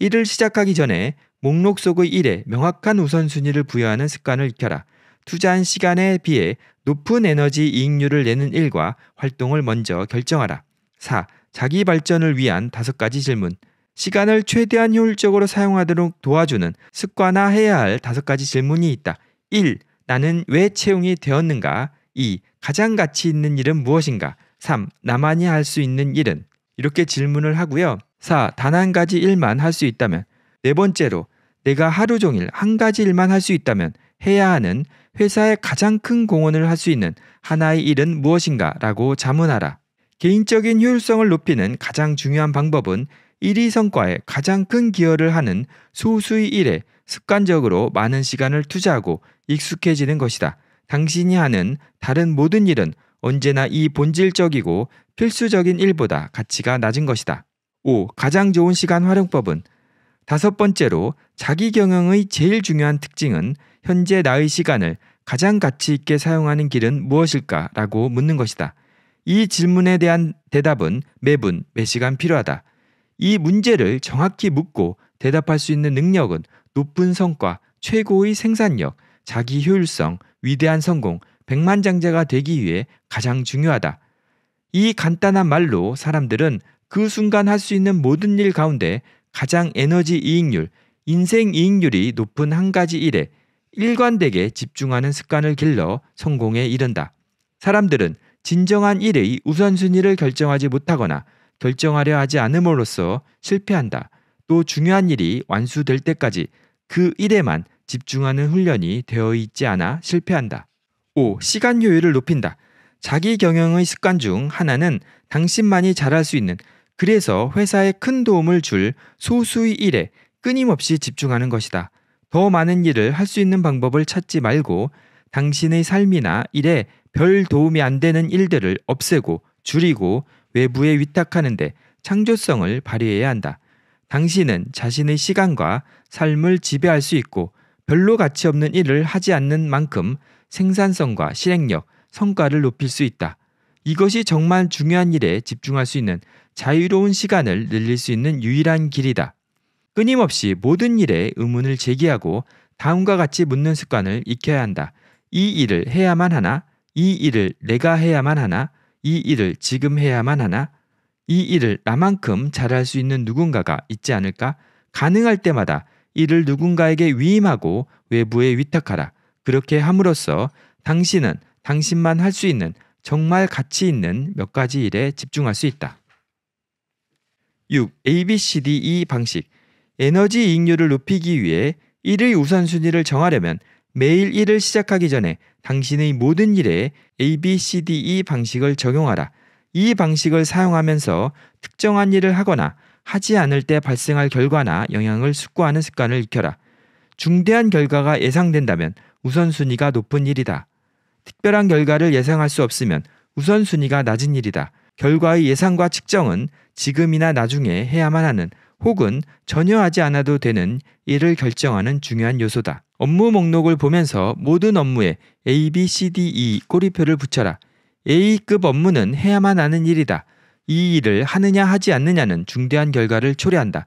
일을 시작하기 전에 목록 속의 일에 명확한 우선순위를 부여하는 습관을 익혀라. 투자한 시간에 비해 높은 에너지 이익률을 내는 일과 활동을 먼저 결정하라. 4. 자기 발전을 위한 다섯 가지 질문. 시간을 최대한 효율적으로 사용하도록 도와주는 습관화해야 할 다섯 가지 질문이 있다. 1. 나는 왜 채용이 되었는가? 2. 가장 가치 있는 일은 무엇인가? 3. 나만이 할 수 있는 일은? 이렇게 질문을 하고요. 4. 단 한 가지 일만 할 수 있다면 네 번째로 내가 하루 종일 한 가지 일만 할 수 있다면 해야 하는 회사의 가장 큰 공헌을 할 수 있는 하나의 일은 무엇인가 라고 자문하라. 개인적인 효율성을 높이는 가장 중요한 방법은 1위 성과에 가장 큰 기여를 하는 소수의 일에 습관적으로 많은 시간을 투자하고 익숙해지는 것이다. 당신이 하는 다른 모든 일은 언제나 이 본질적이고 필수적인 일보다 가치가 낮은 것이다. 5. 가장 좋은 시간 활용법은 다섯 번째로 자기 경영의 제일 중요한 특징은 현재 나의 시간을 가장 가치 있게 사용하는 길은 무엇일까라고 묻는 것이다. 이 질문에 대한 대답은 매분 매 시간 필요하다. 이 문제를 정확히 묻고 대답할 수 있는 능력은 높은 성과, 최고의 생산력, 자기 효율성, 위대한 성공, 백만장자가 되기 위해 가장 중요하다. 이 간단한 말로 사람들은 그 순간 할 수 있는 모든 일 가운데 가장 에너지 이익률, 인생 이익률이 높은 한 가지 일에 일관되게 집중하는 습관을 길러 성공에 이른다. 사람들은 진정한 일의 우선순위를 결정하지 못하거나 결정하려 하지 않음으로써 실패한다. 또 중요한 일이 완수될 때까지 그 일에만 집중하는 훈련이 되어 있지 않아 실패한다. 5. 시간 효율을 높인다. 자기 경영의 습관 중 하나는 당신만이 잘할 수 있는 그래서 회사에 큰 도움을 줄 소수의 일에 끊임없이 집중하는 것이다. 더 많은 일을 할 수 있는 방법을 찾지 말고 당신의 삶이나 일에 별 도움이 안 되는 일들을 없애고 줄이고 외부에 위탁하는데 창조성을 발휘해야 한다. 당신은 자신의 시간과 삶을 지배할 수 있고 별로 가치 없는 일을 하지 않는 만큼 생산성과 실행력, 성과를 높일 수 있다. 이것이 정말 중요한 일에 집중할 수 있는 자유로운 시간을 늘릴 수 있는 유일한 길이다. 끊임없이 모든 일에 의문을 제기하고 다음과 같이 묻는 습관을 익혀야 한다. 이 일을 해야만 하나? 이 일을 내가 해야만 하나? 이 일을 지금 해야만 하나? 이 일을 나만큼 잘할 수 있는 누군가가 있지 않을까? 가능할 때마다 이를 누군가에게 위임하고 외부에 위탁하라. 그렇게 함으로써 당신은 당신만 할 수 있는 정말 가치 있는 몇 가지 일에 집중할 수 있다. 6. ABCDE 방식. 에너지 이익률을 높이기 위해 1의 우선순위를 정하려면 매일 일을 시작하기 전에 당신의 모든 일에 ABCDE 방식을 적용하라. 이 방식을 사용하면서 특정한 일을 하거나 하지 않을 때 발생할 결과나 영향을 숙고하는 습관을 익혀라. 중대한 결과가 예상된다면 우선순위가 높은 일이다. 특별한 결과를 예상할 수 없으면 우선순위가 낮은 일이다. 결과의 예상과 측정은 지금이나 나중에 해야만 하는 혹은 전혀 하지 않아도 되는 일을 결정하는 중요한 요소다. 업무 목록을 보면서 모든 업무에 A, B, C, D, E 꼬리표를 붙여라. A급 업무는 해야만 하는 일이다. 이 일을 하느냐 하지 않느냐는 중대한 결과를 초래한다.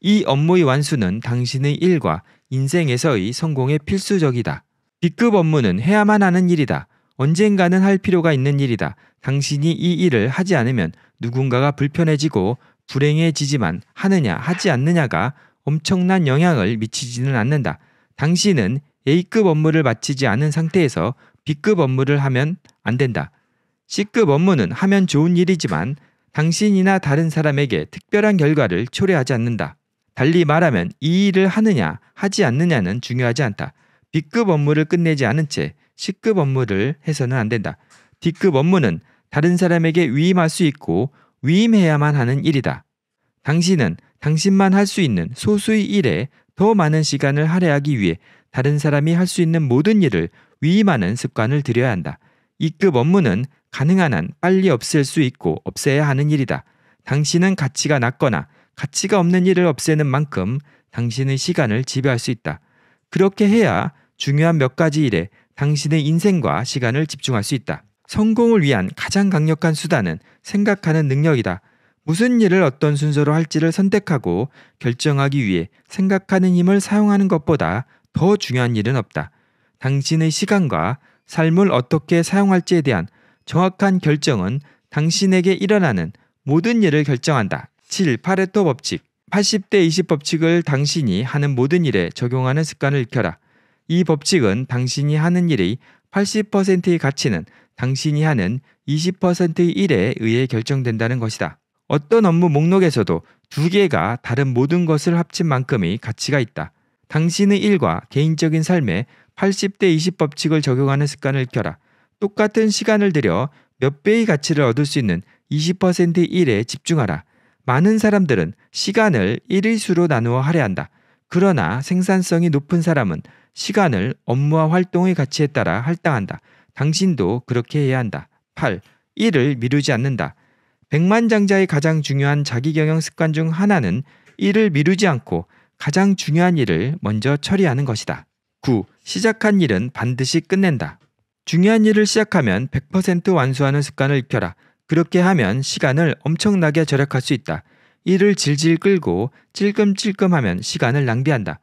이 업무의 완수는 당신의 일과 인생에서의 성공에 필수적이다. B급 업무는 해야만 하는 일이다. 언젠가는 할 필요가 있는 일이다. 당신이 이 일을 하지 않으면 누군가가 불편해지고 불행해지지만 하느냐 하지 않느냐가 엄청난 영향을 미치지는 않는다. 당신은 A급 업무를 마치지 않은 상태에서 B급 업무를 하면 안 된다. C급 업무는 하면 좋은 일이지만 당신이나 다른 사람에게 특별한 결과를 초래하지 않는다. 달리 말하면 이 일을 하느냐 하지 않느냐는 중요하지 않다. B급 업무를 끝내지 않은 채 C급 업무를 해서는 안 된다. D급 업무는 다른 사람에게 위임할 수 있고 위임해야만 하는 일이다. 당신은 당신만 할 수 있는 소수의 일에 더 많은 시간을 할애하기 위해 다른 사람이 할 수 있는 모든 일을 위임하는 습관을 들여야 한다. 이급 업무는 가능한 한 빨리 없앨 수 있고 없애야 하는 일이다. 당신은 가치가 낮거나 가치가 없는 일을 없애는 만큼 당신의 시간을 지배할 수 있다. 그렇게 해야 중요한 몇 가지 일에 당신의 인생과 시간을 집중할 수 있다. 성공을 위한 가장 강력한 수단은 생각하는 능력이다. 무슨 일을 어떤 순서로 할지를 선택하고 결정하기 위해 생각하는 힘을 사용하는 것보다 더 중요한 일은 없다. 당신의 시간과 삶을 어떻게 사용할지에 대한 정확한 결정은 당신에게 일어나는 모든 일을 결정한다. 7. 파레토 법칙 80대 20 법칙을 당신이 하는 모든 일에 적용하는 습관을 익혀라. 이 법칙은 당신이 하는 일이 80%의 가치는 당신이 하는 20%의 일에 의해 결정된다는 것이다. 어떤 업무 목록에서도 두 개가 다른 모든 것을 합친 만큼의 가치가 있다. 당신의 일과 개인적인 삶에 80대 20 법칙을 적용하는 습관을 켜라. 똑같은 시간을 들여 몇 배의 가치를 얻을 수 있는 20%의 일에 집중하라. 많은 사람들은 시간을 1의 수로 나누어 할애한다. 그러나 생산성이 높은 사람은 시간을 업무와 활동의 가치에 따라 할당한다. 당신도 그렇게 해야 한다. 8. 일을 미루지 않는다. 백만장자의 가장 중요한 자기경영 습관 중 하나는 일을 미루지 않고 가장 중요한 일을 먼저 처리하는 것이다. 9. 시작한 일은 반드시 끝낸다. 중요한 일을 시작하면 100% 완수하는 습관을 익혀라. 그렇게 하면 시간을 엄청나게 절약할 수 있다. 일을 질질 끌고 찔끔찔끔 하면 시간을 낭비한다.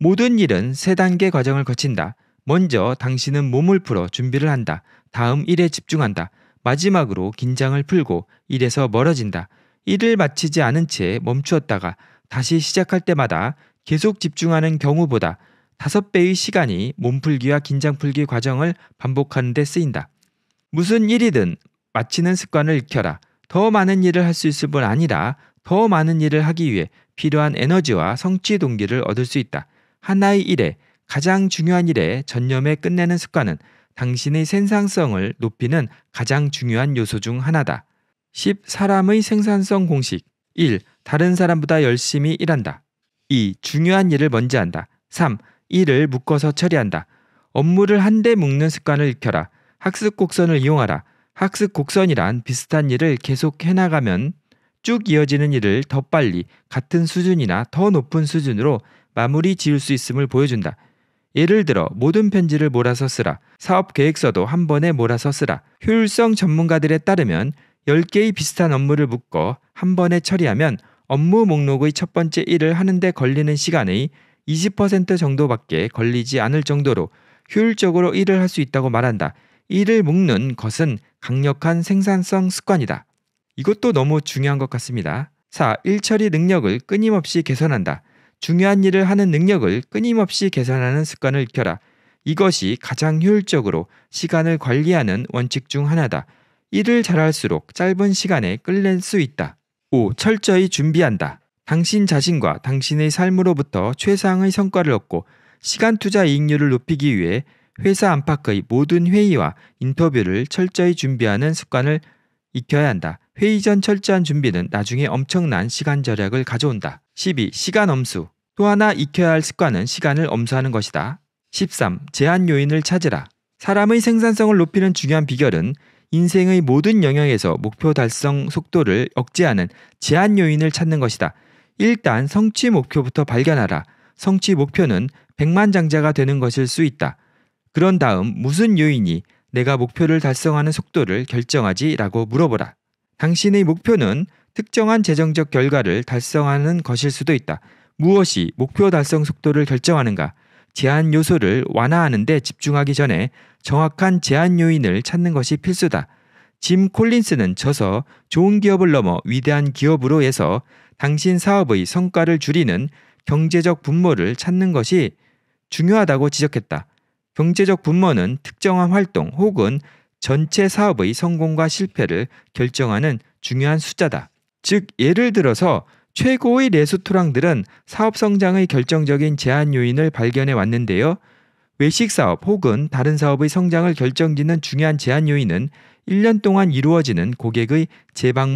모든 일은 세 단계 과정을 거친다. 먼저 당신은 몸을 풀어 준비를 한다. 다음 일에 집중한다. 마지막으로 긴장을 풀고 일에서 멀어진다. 일을 마치지 않은 채 멈추었다가 다시 시작할 때마다 계속 집중하는 경우보다 다섯 배의 시간이 몸풀기와 긴장풀기 과정을 반복하는 데 쓰인다. 무슨 일이든 마치는 습관을 익혀라. 더 많은 일을 할 수 있을 뿐 아니라 더 많은 일을 하기 위해 필요한 에너지와 성취 동기를 얻을 수 있다. 하나의 일에 가장 중요한 일에 전념해 끝내는 습관은 당신의 생산성을 높이는 가장 중요한 요소 중 하나다. 10. 사람의 생산성 공식 1. 다른 사람보다 열심히 일한다. 2. 중요한 일을 먼저 한다. 3. 일을 묶어서 처리한다. 업무를 한데 묶는 습관을 익혀라. 학습 곡선을 이용하라. 학습 곡선이란 비슷한 일을 계속 해나가면 쭉 이어지는 일을 더 빨리 같은 수준이나 더 높은 수준으로 마무리 지을 수 있음을 보여준다. 예를 들어 모든 편지를 몰아서 쓰라, 사업 계획서도 한 번에 몰아서 쓰라. 효율성 전문가들에 따르면 10개의 비슷한 업무를 묶어 한 번에 처리하면 업무 목록의 첫 번째 일을 하는데 걸리는 시간의 20% 정도밖에 걸리지 않을 정도로 효율적으로 일을 할 수 있다고 말한다. 일을 묶는 것은 강력한 생산성 습관이다. 이것도 너무 중요한 것 같습니다. 4. 일처리 능력을 끊임없이 개선한다. 중요한 일을 하는 능력을 끊임없이 계산하는 습관을 익혀라. 이것이 가장 효율적으로 시간을 관리하는 원칙 중 하나다. 일을 잘할수록 짧은 시간에 끌낼수 있다. 5. 철저히 준비한다. 당신 자신과 당신의 삶으로부터 최상의 성과를 얻고 시간 투자 이익률을 높이기 위해 회사 안팎의 모든 회의와 인터뷰를 철저히 준비하는 습관을 익혀야 한다. 회의 전 철저한 준비는 나중에 엄청난 시간 절약을 가져온다. 12. 시간 엄수. 또 하나 익혀야 할 습관은 시간을 엄수하는 것이다. 13. 제한 요인을 찾으라. 사람의 생산성을 높이는 중요한 비결은 인생의 모든 영역에서 목표 달성 속도를 억제하는 제한 요인을 찾는 것이다. 일단 성취 목표부터 발견하라. 성취 목표는 백만장자가 되는 것일 수 있다. 그런 다음 무슨 요인이 내가 목표를 달성하는 속도를 결정하지라고 물어보라. 당신의 목표는 특정한 재정적 결과를 달성하는 것일 수도 있다. 무엇이 목표 달성 속도를 결정하는가? 제한 요소를 완화하는 데 집중하기 전에 정확한 제한 요인을 찾는 것이 필수다. 짐 콜린스는 저서 좋은 기업을 넘어 위대한 기업으로 해서 당신 사업의 성과를 줄이는 경제적 분모를 찾는 것이 중요하다고 지적했다. 경제적 분모는 특정한 활동 혹은 전체 사업의 성공과 실패를 결정하는 중요한 숫자다. 즉, 예를 들어서 최고의 레스토랑들은 사업 성장의 결정적인 제한 요인을 발견해 왔는데요. 외식 사업 혹은 다른 사업의 성장을 결정짓는 중요한 제한 요인은 1년 동안 이루어지는 고객의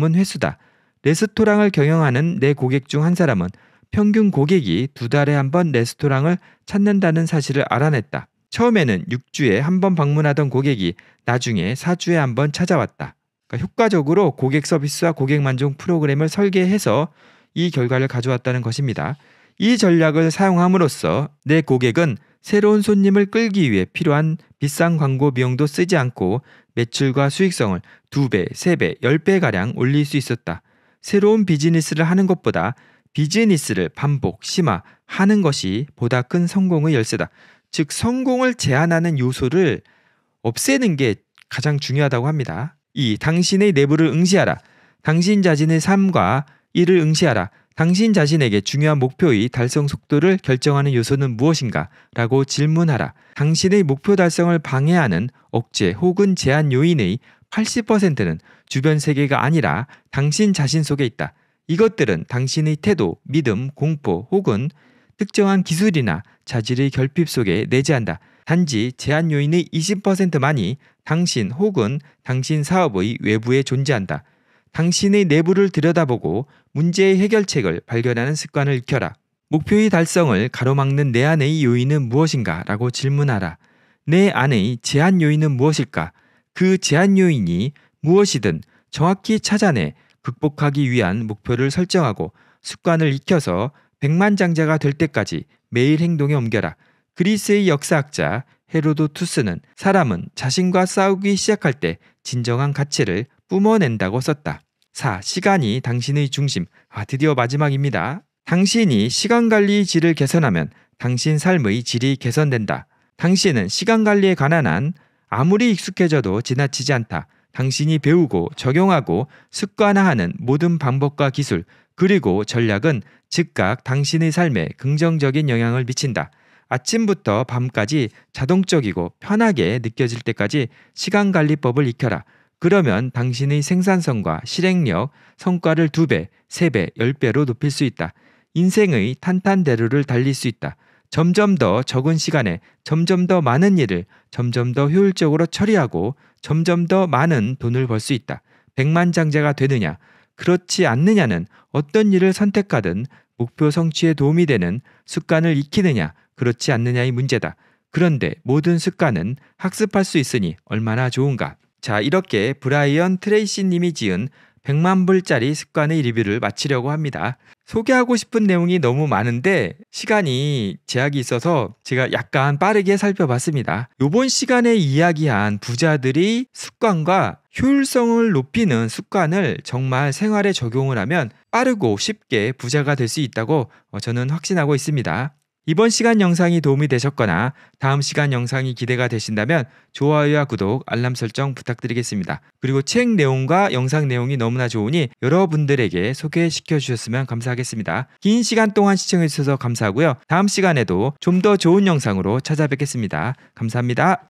재방문 횟수다. 레스토랑을 경영하는 내 네 고객 중 한 사람은 평균 고객이 두 달에 한 번 레스토랑을 찾는다는 사실을 알아냈다. 처음에는 6주에 한 번 방문하던 고객이 나중에 4주에 한 번 찾아왔다. 그러니까 효과적으로 고객 서비스와 고객 만족 프로그램을 설계해서 이 결과를 가져왔다는 것입니다. 이 전략을 사용함으로써 내 고객은 새로운 손님을 끌기 위해 필요한 비싼 광고 비용도 쓰지 않고 매출과 수익성을 2배, 3배, 10배가량 올릴 수 있었다. 새로운 비즈니스를 하는 것보다 비즈니스를 반복, 심화하는 것이 보다 큰 성공의 열쇠다. 즉 성공을 제한하는 요소를 없애는 게 가장 중요하다고 합니다. 이 당신의 내부를 응시하라. 당신 자신의 삶과 이를 응시하라. 당신 자신에게 중요한 목표의 달성 속도를 결정하는 요소는 무엇인가? 라고 질문하라. 당신의 목표 달성을 방해하는 억제 혹은 제한 요인의 80%는 주변 세계가 아니라 당신 자신 속에 있다. 이것들은 당신의 태도, 믿음, 공포 혹은 특정한 기술이나 자질의 결핍 속에 내재한다. 단지 제한 요인의 20%만이 당신 혹은 당신 사업의 외부에 존재한다. 당신의 내부를 들여다보고 문제의 해결책을 발견하는 습관을 익혀라. 목표의 달성을 가로막는 내 안의 요인은 무엇인가? 라고 질문하라. 내 안의 제한 요인은 무엇일까? 그 제한 요인이 무엇이든 정확히 찾아내 극복하기 위한 목표를 설정하고 습관을 익혀서 백만장자가 될 때까지 매일 행동에 옮겨라. 그리스의 역사학자 헤로도투스는 사람은 자신과 싸우기 시작할 때 진정한 가치를 뿜어낸다고 썼다. 4. 시간이 당신의 중심. 아, 드디어 마지막입니다. 당신이 시간 관리의 질을 개선하면 당신 삶의 질이 개선된다. 당신은 시간 관리에 관한 한 아무리 익숙해져도 지나치지 않다. 당신이 배우고 적용하고 습관화하는 모든 방법과 기술, 그리고 전략은 즉각 당신의 삶에 긍정적인 영향을 미친다. 아침부터 밤까지 자동적이고 편하게 느껴질 때까지 시간 관리법을 익혀라. 그러면 당신의 생산성과 실행력, 성과를 두배세배열배로 높일 수 있다. 인생의 탄탄대로를 달릴 수 있다. 점점 더 적은 시간에 점점 더 많은 일을 점점 더 효율적으로 처리하고 점점 더 많은 돈을 벌 수 있다. 백만장자가 되느냐? 그렇지 않느냐는 어떤 일을 선택하든 목표 성취에 도움이 되는 습관을 익히느냐, 그렇지 않느냐의 문제다. 그런데 모든 습관은 학습할 수 있으니 얼마나 좋은가. 자, 이렇게 브라이언 트레이시 님이 지은 100만 불짜리 습관의 리뷰를 마치려고 합니다. 소개하고 싶은 내용이 너무 많은데 시간이 제약이 있어서 제가 약간 빠르게 살펴봤습니다. 이번 시간에 이야기한 부자들이 습관과 효율성을 높이는 습관을 정말 생활에 적용을 하면 빠르고 쉽게 부자가 될 수 있다고 저는 확신하고 있습니다. 이번 시간 영상이 도움이 되셨거나 다음 시간 영상이 기대가 되신다면 좋아요와 구독, 알람 설정 부탁드리겠습니다. 그리고 책 내용과 영상 내용이 너무나 좋으니 여러분들에게 소개시켜 주셨으면 감사하겠습니다. 긴 시간 동안 시청해 주셔서 감사하고요. 다음 시간에도 좀 더 좋은 영상으로 찾아뵙겠습니다. 감사합니다.